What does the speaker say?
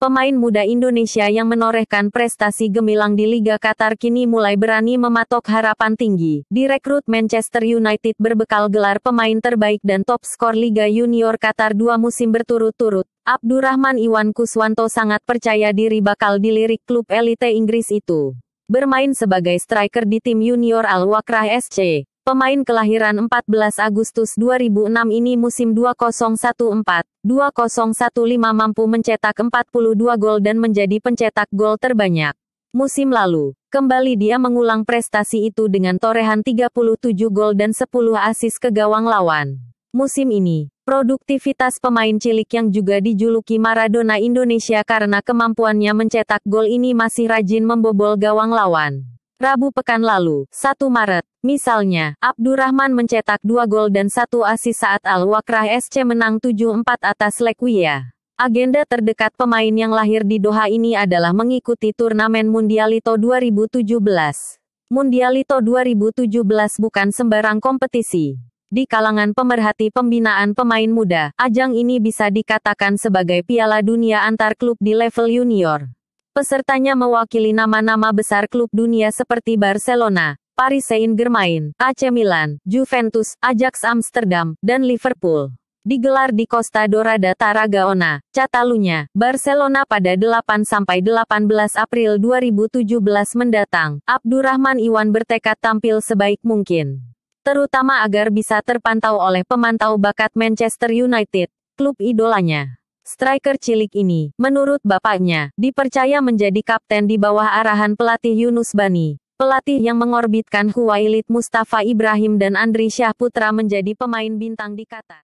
Pemain muda Indonesia yang menorehkan prestasi gemilang di Liga Qatar kini mulai berani mematok harapan tinggi. Direkrut Manchester United berbekal gelar pemain terbaik dan top skor Liga Junior Qatar dua musim berturut-turut. Abdurrahman Iwan Kuswanto sangat percaya diri bakal dilirik klub elite Inggris itu bermain sebagai striker di tim junior Al Wakrah SC. Pemain kelahiran 14 Agustus 2006 ini musim 2014-2015 mampu mencetak 42 gol dan menjadi pencetak gol terbanyak. Musim lalu, kembali dia mengulang prestasi itu dengan torehan 37 gol dan 10 asis ke gawang lawan. Musim ini, produktivitas pemain cilik yang juga dijuluki Maradona Indonesia karena kemampuannya mencetak gol ini masih rajin membobol gawang lawan. Rabu pekan lalu, 1 Maret, misalnya, Abdurrahman mencetak 2 gol dan satu asis saat Al-Wakrah SC menang 7-4 atas Lekwia. Agenda terdekat pemain yang lahir di Doha ini adalah mengikuti turnamen Mundialito 2017. Mundialito 2017 bukan sembarang kompetisi. Di kalangan pemerhati pembinaan pemain muda, ajang ini bisa dikatakan sebagai piala dunia antar klub di level junior. Pesertanya mewakili nama-nama besar klub dunia seperti Barcelona, Paris Saint-Germain, AC Milan, Juventus, Ajax Amsterdam, dan Liverpool. Digelar di Costa Dorada Tarragona, Catalunya, Barcelona pada 8 sampai 18 April 2017 mendatang. Abdurrahman Iwan bertekad tampil sebaik mungkin, terutama agar bisa terpantau oleh pemantau bakat Manchester United, klub idolanya. Striker cilik ini, menurut bapaknya, dipercaya menjadi kapten di bawah arahan pelatih Yunus Bani. Pelatih yang mengorbitkan Huwailid Mustafa Ibrahim dan Andri Syah Putra menjadi pemain bintang di Qatar.